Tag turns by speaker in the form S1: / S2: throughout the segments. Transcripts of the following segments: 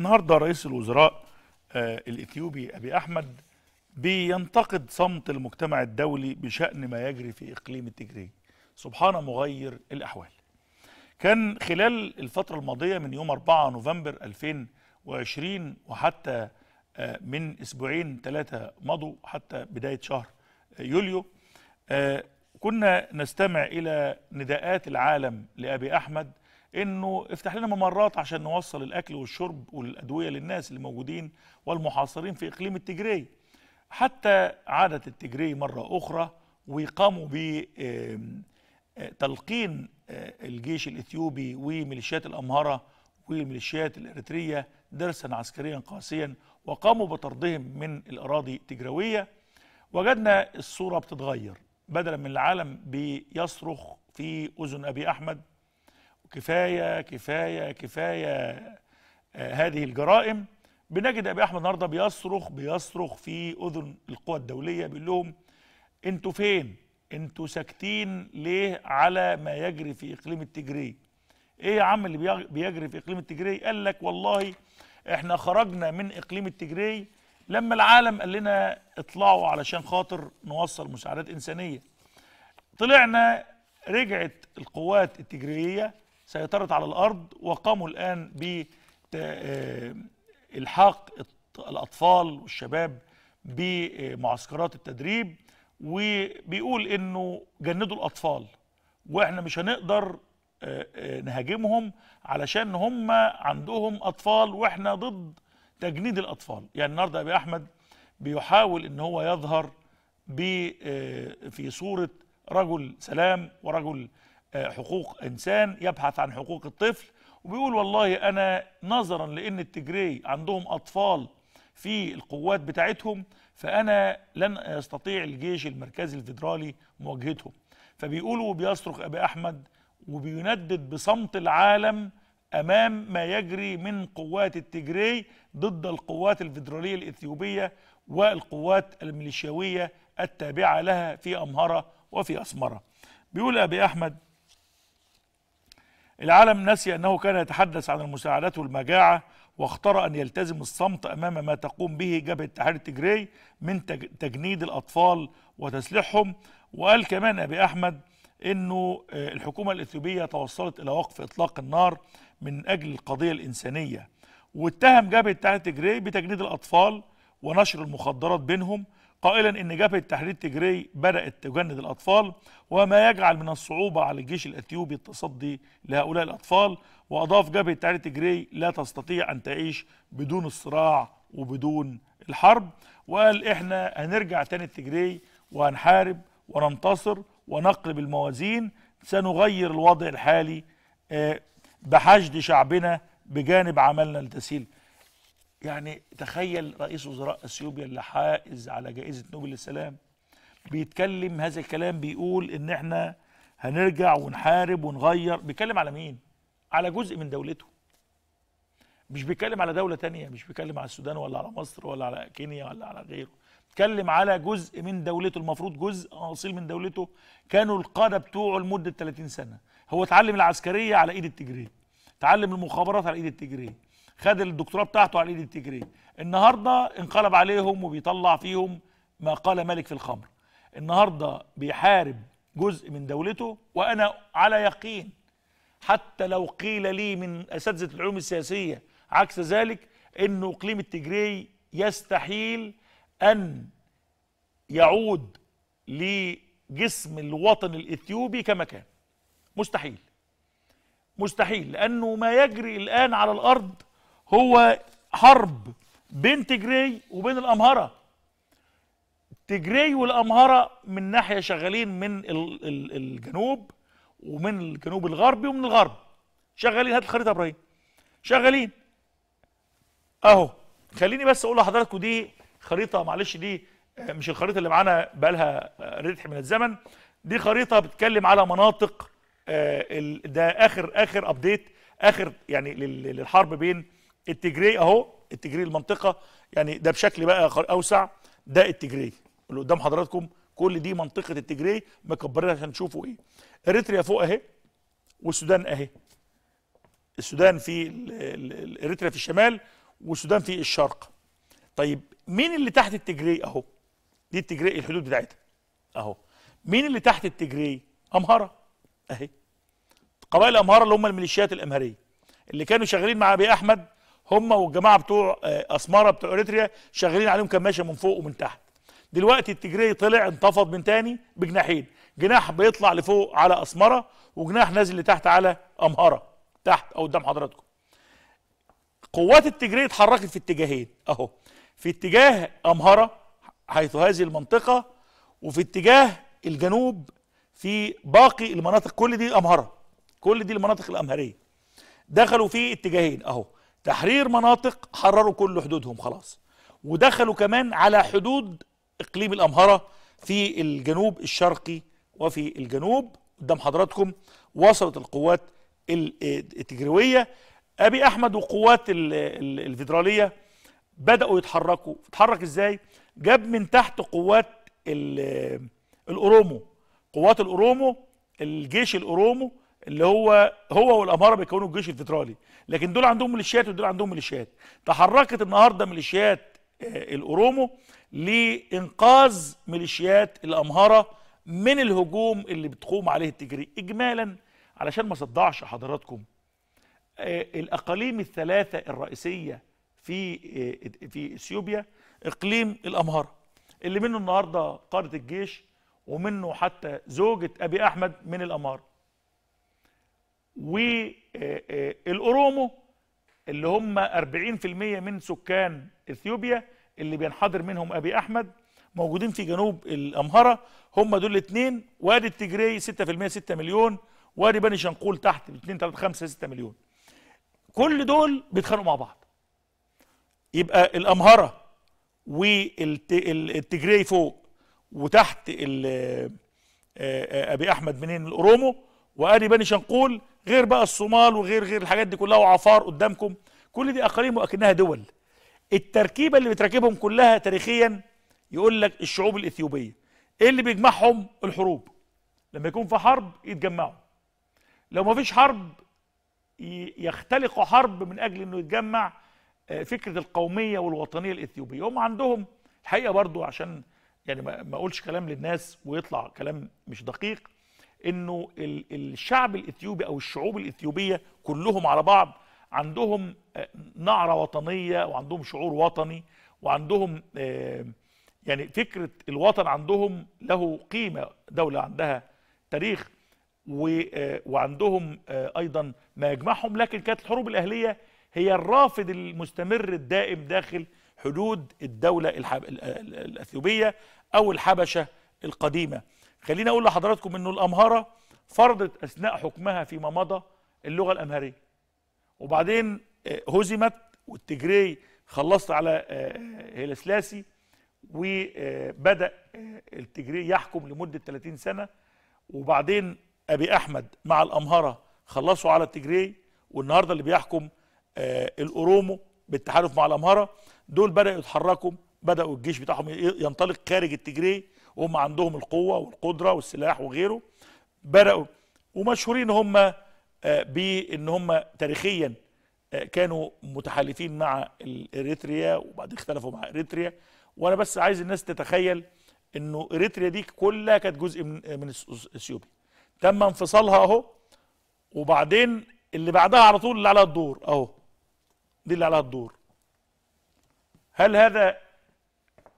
S1: النهارده رئيس الوزراء آه، الاثيوبي ابي احمد بينتقد صمت المجتمع الدولي بشان ما يجري في اقليم التجري سبحان مغير الاحوال كان خلال الفتره الماضيه من يوم 4 نوفمبر 2020 وحتى آه، من اسبوعين ثلاثه مضوا حتى بدايه شهر آه، يوليو كنا نستمع الى نداءات العالم لابي احمد انه افتح لنا ممرات عشان نوصل الاكل والشرب والادويه للناس اللي موجودين والمحاصرين في اقليم التجري حتى عادت التجري مره اخرى وقاموا ب آه، تلقين آه، الجيش الاثيوبي وميليشيات الامهره والميليشيات الاريتريه درسا عسكريا قاسيا وقاموا بطردهم من الاراضي التجراويه وجدنا الصوره بتتغير بدلا من العالم بيصرخ في اذن ابي احمد كفايه كفايه كفايه آه، هذه الجرائم بنجد ابي احمد النهارده بيصرخ بيصرخ في اذن القوى الدوليه بيقول لهم انتوا فين؟ انتوا ساكتين ليه على ما يجري في اقليم التجري؟ ايه يا عم اللي بيجري في اقليم التجري؟ قال لك والله احنا خرجنا من اقليم التجري لما العالم قال لنا اطلعوا علشان خاطر نوصل مساعدات انسانيه. طلعنا رجعت القوات التجرييه سيطرت على الأرض وقاموا الآن آه، الحاق الأطفال والشباب بمعسكرات التدريب وبيقول إنه جندوا الأطفال وإحنا مش هنقدر آه، آه، نهاجمهم علشان هم عندهم أطفال وإحنا ضد تجنيد الأطفال يعني النهاردة أبي أحمد بيحاول إن هو يظهر في صورة رجل سلام ورجل حقوق انسان يبحث عن حقوق الطفل وبيقول والله انا نظرا لان التجري عندهم اطفال في القوات بتاعتهم فانا لن يستطيع الجيش المركزي الفيدرالي مواجهتهم فبيقولوا وبيصرخ ابي احمد وبيندد بصمت العالم امام ما يجري من قوات التجري ضد القوات الفيدراليه الاثيوبيه والقوات الميليشياويه التابعه لها في امهره وفي اسمره بيقول ابي احمد العالم نسي أنه كان يتحدث عن المساعدات والمجاعة واختار أن يلتزم الصمت أمام ما تقوم به جبهة اتحاد تجري من تجنيد الأطفال وتسليحهم وقال كمان أبي أحمد أنه آه، الحكومة الإثيوبية توصلت إلى وقف إطلاق النار من أجل القضية الإنسانية واتهم جبهة اتحاد تجري بتجنيد الأطفال ونشر المخدرات بينهم قائلا ان جبهه التحرير التجري بدات تجند الاطفال وما يجعل من الصعوبه على الجيش الاثيوبي التصدي لهؤلاء الاطفال واضاف جبهه التحرير التجري لا تستطيع ان تعيش بدون الصراع وبدون الحرب وقال احنا هنرجع تاني التجري وهنحارب وننتصر ونقلب الموازين سنغير الوضع الحالي آه، بحشد شعبنا بجانب عملنا لتسهيل يعني تخيل رئيس وزراء اثيوبيا اللي حائز على جائزه نوبل للسلام بيتكلم هذا الكلام بيقول ان احنا هنرجع ونحارب ونغير بيتكلم على مين على جزء من دولته مش بيتكلم على دولة تانية مش بيتكلم على السودان ولا على مصر ولا على كينيا ولا على غيره بيتكلم على جزء من دولته المفروض جزء أصيل من دولته كانوا القادة بتوعه لمدة 30 سنة هو اتعلم العسكرية على إيد التجريه اتعلم المخابرات على إيد التجريه خد الدكتوراه بتاعته على ايد التجري النهارده انقلب عليهم وبيطلع فيهم ما قال ملك في الخمر النهارده بيحارب جزء من دولته وانا على يقين حتى لو قيل لي من اساتذه العلوم السياسيه عكس ذلك انه اقليم التجري يستحيل ان يعود لجسم الوطن الاثيوبي كما كان مستحيل مستحيل لانه ما يجري الان على الارض هو حرب بين تجري وبين الامهره تجري والامهره من ناحيه شغالين من الجنوب ومن الجنوب الغربي ومن الغرب شغالين هات الخريطه يا ابراهيم شغالين اهو خليني بس اقول لحضراتكم دي خريطه معلش دي آه، مش الخريطه اللي معانا بقالها آه، ردح من الزمن دي خريطه بتتكلم على مناطق آه، ده اخر اخر ابديت اخر يعني للحرب بين التجري اهو التجري المنطقه يعني ده بشكل بقى اوسع ده التجري اللي قدام حضراتكم كل دي منطقه التجري مكبرينها عشان تشوفوا ايه اريتريا فوق اهي والسودان اهي السودان في اريتريا في الشمال والسودان في الشرق طيب مين اللي تحت التجري اهو دي التجري الحدود بتاعتها اهو مين اللي تحت التجري امهره اهي قبائل امهره اللي هم الميليشيات الامهريه اللي كانوا شغالين مع ابي احمد هم والجماعه بتوع آه، اسمره بتوع اريتريا شغالين عليهم كماشه من فوق ومن تحت دلوقتي التجري طلع انتفض من تاني بجناحين جناح بيطلع لفوق على اسمره وجناح نازل لتحت على امهره تحت او قدام حضراتكم قوات التجري اتحركت في اتجاهين اهو في اتجاه امهره حيث هذه المنطقه وفي اتجاه الجنوب في باقي المناطق كل دي امهره كل دي المناطق الامهريه دخلوا في اتجاهين اهو تحرير مناطق حرروا كل حدودهم خلاص ودخلوا كمان على حدود اقليم الامهره في الجنوب الشرقي وفي الجنوب قدام حضراتكم وصلت القوات التجريويه ابي احمد وقوات الفيدراليه بداوا يتحركوا اتحرك ازاي جاب من تحت قوات الاورومو قوات الاورومو الجيش الاورومو اللي هو هو والاماره بيكونوا الجيش الفيدرالي لكن دول عندهم ميليشيات ودول عندهم ميليشيات تحركت النهارده ميليشيات آه، الاورومو لانقاذ ميليشيات الامهره من الهجوم اللي بتقوم عليه التجري اجمالا علشان ما صدعش حضراتكم آه، الاقاليم الثلاثه الرئيسيه في آه، في اثيوبيا اقليم الامهره اللي منه النهارده قاده الجيش ومنه حتى زوجة أبي أحمد من الامهره والأورومو اللي هم 40% من سكان إثيوبيا اللي بينحدر منهم أبي أحمد موجودين في جنوب الأمهرة هم دول الاثنين وادي التجري 6% 6 مليون وادي بني شنقول تحت 2 3 5 6 مليون كل دول بيتخانقوا مع بعض يبقى الأمهرة والتجري فوق وتحت آه، آه، أبي أحمد منين الأورومو وادي بني شنقول غير بقى الصومال وغير غير الحاجات دي كلها وعفار قدامكم كل دي اقاليم وأكنها دول التركيبه اللي بتركبهم كلها تاريخيا يقول لك الشعوب الاثيوبيه ايه اللي بيجمعهم الحروب لما يكون في حرب يتجمعوا لو ما فيش حرب يختلقوا حرب من اجل انه يتجمع آه، فكره القوميه والوطنيه الاثيوبيه هم عندهم الحقيقه برضو عشان يعني ما اقولش كلام للناس ويطلع كلام مش دقيق انه الشعب الاثيوبي او الشعوب الاثيوبيه كلهم على بعض عندهم آه، نعره وطنيه وعندهم شعور وطني وعندهم آه، يعني فكره الوطن عندهم له قيمه دوله عندها تاريخ آه، وعندهم ايضا ما يجمعهم لكن كانت الحروب الاهليه هي الرافد المستمر الدائم داخل حدود الدوله الاثيوبيه او الحبشه القديمه خليني اقول لحضراتكم انه الامهره فرضت اثناء حكمها فيما مضى اللغه الامهريه وبعدين آه، هزمت والتجري خلصت على آه، آه، هيلسلاسي وبدا التجري يحكم لمده 30 سنه وبعدين ابي احمد مع الامهره خلصوا على التجري والنهارده اللي بيحكم الاورومو بالتحالف مع الامهره دول بداوا يتحركوا بداوا الجيش بتاعهم ينطلق خارج التجري وهم عندهم القوه والقدره والسلاح وغيره بداوا ومشهورين هم آه، بان هم تاريخيا آه، كانوا متحالفين مع اريتريا وبعد اختلفوا مع اريتريا وانا بس عايز الناس تتخيل انه اريتريا دي كلها كانت جزء من آه، من اثيوبيا تم انفصالها اهو وبعدين اللي بعدها على طول اللي عليها الدور اهو دي اللي عليها الدور هل هذا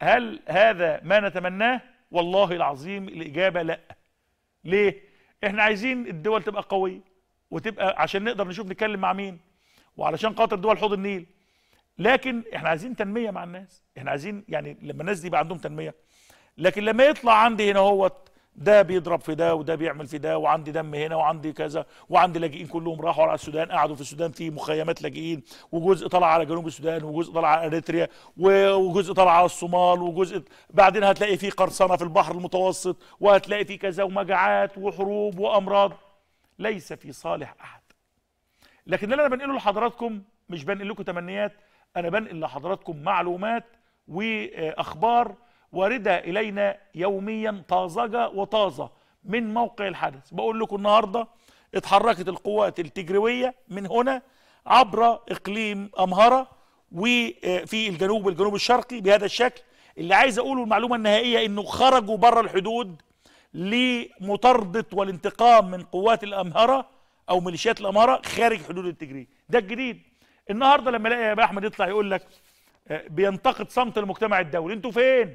S1: هل هذا ما نتمناه والله العظيم الإجابة لا ليه؟ احنا عايزين الدول تبقى قوية وتبقى عشان نقدر نشوف نتكلم مع مين وعلشان خاطر دول حوض النيل لكن احنا عايزين تنمية مع الناس احنا عايزين يعني لما الناس دي يبقى عندهم تنمية لكن لما يطلع عندي هنا هوت ده بيضرب في ده وده بيعمل في ده وعندي دم هنا وعندي كذا وعندي لاجئين كلهم راحوا على السودان قعدوا في السودان في مخيمات لاجئين وجزء طلع على جنوب السودان وجزء طلع على اريتريا وجزء طلع على الصومال وجزء بعدين هتلاقي في قرصنه في البحر المتوسط وهتلاقي في كذا ومجاعات وحروب وامراض ليس في صالح احد لكن اللي انا بنقله لحضراتكم مش بنقل لكم تمنيات انا بنقل لحضراتكم معلومات واخبار واردة إلينا يوميا طازجة وطازة من موقع الحدث بقول لكم النهاردة اتحركت القوات التجروية من هنا عبر إقليم أمهرة وفي الجنوب الجنوب الشرقي بهذا الشكل اللي عايز أقوله المعلومة النهائية أنه خرجوا بره الحدود لمطاردة والانتقام من قوات الأمهرة أو ميليشيات الأمهرة خارج حدود التجري ده الجديد النهارده لما الاقي يا احمد يطلع يقول لك آه، بينتقد صمت المجتمع الدولي انتوا فين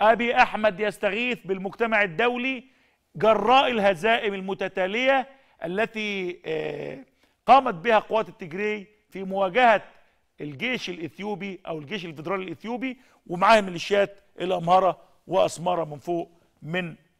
S1: أبي أحمد يستغيث بالمجتمع الدولي جراء الهزائم المتتالية التي آه، قامت بها قوات التجري في مواجهة الجيش الإثيوبي أو الجيش الفيدرالي الإثيوبي ومعاه ميليشيات الأمهرة وأسمارة من فوق من